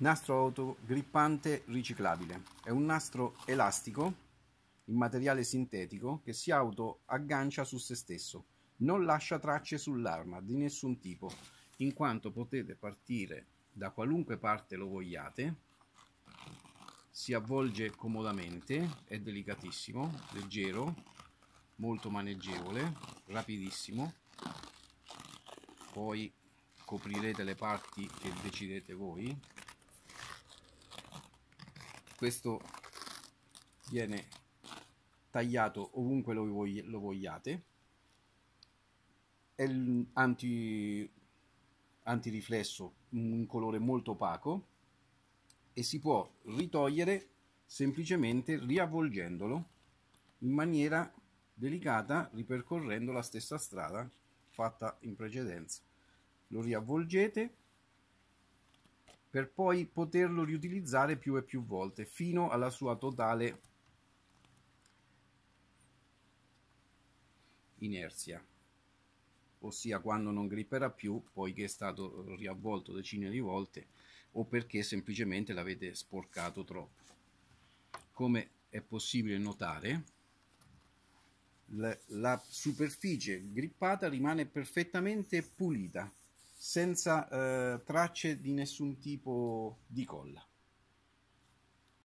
Nastro autogrippante riciclabile. È un nastro elastico in materiale sintetico che si auto-aggancia su se stesso. Non lascia tracce sull'arma di nessun tipo, in quanto potete partire da qualunque parte lo vogliate. Si avvolge comodamente, è delicatissimo, leggero, molto maneggevole, rapidissimo. Poi coprirete le parti che decidete voi questo viene tagliato ovunque lo, vogli- lo vogliate è anti antiriflesso un colore molto opaco e si può ritogliere semplicemente riavvolgendolo in maniera delicata ripercorrendo la stessa strada fatta in precedenza lo riavvolgete per poi poterlo riutilizzare più e più volte fino alla sua totale inerzia ossia quando non gripperà più poiché è stato riavvolto decine di volte o perché semplicemente l'avete sporcato troppo come è possibile notare la superficie grippata rimane perfettamente pulita senza eh, tracce di nessun tipo di colla.